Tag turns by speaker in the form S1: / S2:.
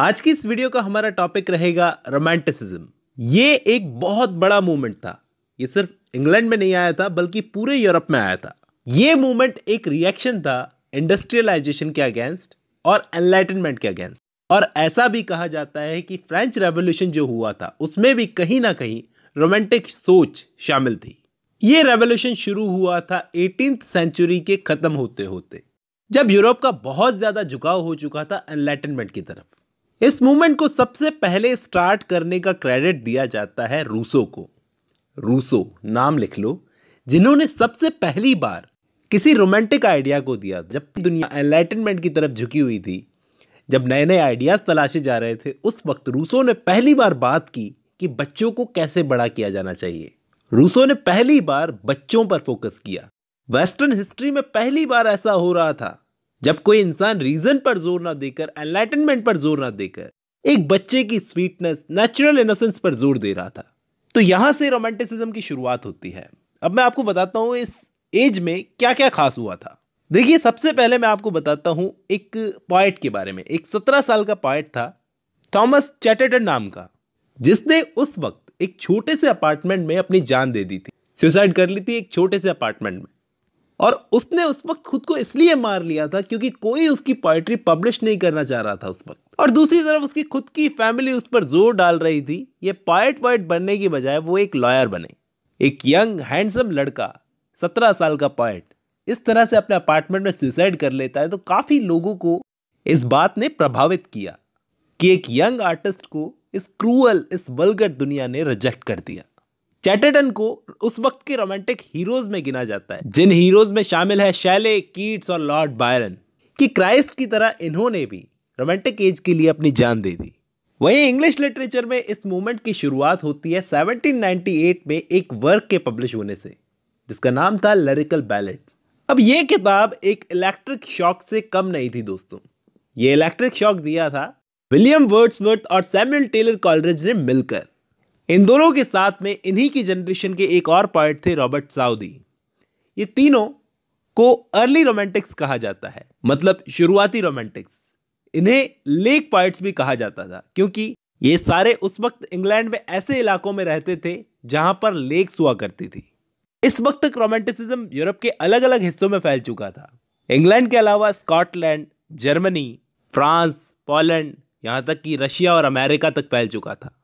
S1: आज की इस वीडियो का हमारा टॉपिक रहेगा रोमांटिसिज्म ये एक बहुत बड़ा मूवमेंट था ये सिर्फ इंग्लैंड में नहीं आया था बल्कि पूरे यूरोप में आया था ये मूवमेंट एक रिएक्शन था इंडस्ट्रियलाइजेशन के अगेंस्ट और एनलाइटनमेंट के अगेंस्ट और ऐसा भी कहा जाता है कि फ्रेंच रेवोल्यूशन जो हुआ था उसमें भी कहीं ना कहीं रोमांटिक सोच शामिल थी ये रेवोल्यूशन शुरू हुआ था एटीन सेंचुरी के ख़त्म होते होते जब यूरोप का बहुत ज़्यादा झुकाव हो चुका था एनलाइटनमेंट की तरफ इस मूवमेंट को सबसे पहले स्टार्ट करने का क्रेडिट दिया जाता है रूसो को रूसो नाम लिख लो जिन्होंने सबसे पहली बार किसी रोमांटिक आइडिया को दिया जब दुनिया एनलाइटनमेंट की तरफ झुकी हुई थी जब नए नए आइडियाज़ तलाशे जा रहे थे उस वक्त रूसो ने पहली बार बात की कि बच्चों को कैसे बड़ा किया जाना चाहिए रूसो ने पहली बार बच्चों पर फोकस किया वेस्टर्न हिस्ट्री में पहली बार ऐसा हो रहा था जब कोई इंसान रीजन पर जोर ना देकर एनलाइटनमेंट पर जोर ना देकर एक बच्चे की स्वीटनेस नेचुरल इनोसेंस पर जोर दे रहा था तो यहां से रोमांटिसिज्म की शुरुआत होती है अब मैं आपको बताता हूँ इस एज में क्या क्या खास हुआ था देखिए सबसे पहले मैं आपको बताता हूँ एक पॉइट के बारे में एक सत्रह साल का पॉइट था थॉमस चैटर्टन नाम का जिसने उस वक्त एक छोटे से अपार्टमेंट में अपनी जान दे दी थी सुसाइड कर ली थी एक छोटे से अपार्टमेंट में और उसने उस वक्त खुद को इसलिए मार लिया था क्योंकि कोई उसकी पोइट्री पब्लिश नहीं करना चाह रहा था उस वक्त और दूसरी तरफ उसकी खुद की फैमिली उस पर जोर डाल रही थी ये पॉइट वाइट बनने की बजाय वो एक लॉयर बने एक यंग हैंडसम लड़का सत्रह साल का पॉइट इस तरह से अपने अपार्टमेंट में सुसाइड कर लेता है तो काफ़ी लोगों को इस बात ने प्रभावित किया कि एक यंग आर्टिस्ट को इस क्रूअल इस वलगर दुनिया ने रिजेक्ट कर दिया चैटर्टन को उस वक्त के रोमांटिक हीरोज में गिना जाता है जिन हीरोज में शामिल है शैले कीट्स और लॉर्ड बायरन कि क्राइस्ट की तरह इन्होंने भी रोमांटिक एज के लिए अपनी जान दे दी वहीं इंग्लिश लिटरेचर में इस मूवमेंट की शुरुआत होती है 1798 में एक वर्क के पब्लिश होने से जिसका नाम था लरिकल बैलेट अब ये किताब एक इलेक्ट्रिक शॉक से कम नहीं थी दोस्तों ये इलेक्ट्रिक शॉक दिया था विलियम वर्ड्सवर्थ और सैमुअल टेलर कॉलरेज ने मिलकर इन दोनों के साथ में इन्हीं की जनरेशन के एक और पॉइंट थे रॉबर्ट साउदी ये तीनों को अर्ली रोमांटिक्स कहा जाता है मतलब शुरुआती रोमांटिक्स इन्हें लेक पॉइंट्स भी कहा जाता था क्योंकि ये सारे उस वक्त इंग्लैंड में ऐसे इलाकों में रहते थे जहां पर लेक्स हुआ करती थी इस वक्त तक रोमांटिसिज्म यूरोप के अलग अलग हिस्सों में फैल चुका था इंग्लैंड के अलावा स्कॉटलैंड जर्मनी फ्रांस पोलैंड यहाँ तक कि रशिया और अमेरिका तक फैल चुका था